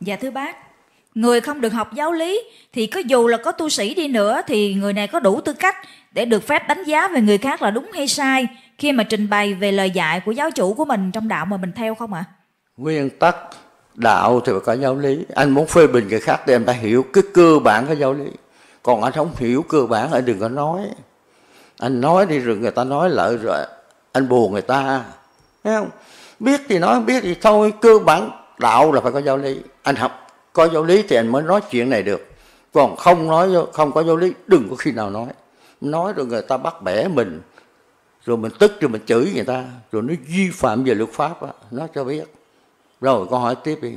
Dạ thưa bác, người không được học giáo lý thì có dù là có tu sĩ đi nữa thì người này có đủ tư cách để được phép đánh giá về người khác là đúng hay sai khi mà trình bày về lời dạy của giáo chủ của mình trong đạo mà mình theo không ạ? À? Nguyên tắc đạo thì phải có giáo lý. Anh muốn phê bình người khác thì em phải hiểu cái cơ bản của giáo lý. Còn anh không hiểu cơ bản anh đừng có nói. Anh nói đi rồi người ta nói lợi rồi anh buồn người ta. Thấy không? Biết thì nói, biết thì thôi, cơ bản đạo là phải có giáo lý anh học có giáo lý thì anh mới nói chuyện này được còn không nói không có giáo lý đừng có khi nào nói nói rồi người ta bắt bẻ mình rồi mình tức rồi mình chửi người ta rồi nó vi phạm về luật pháp đó, nó cho biết rồi con hỏi tiếp đi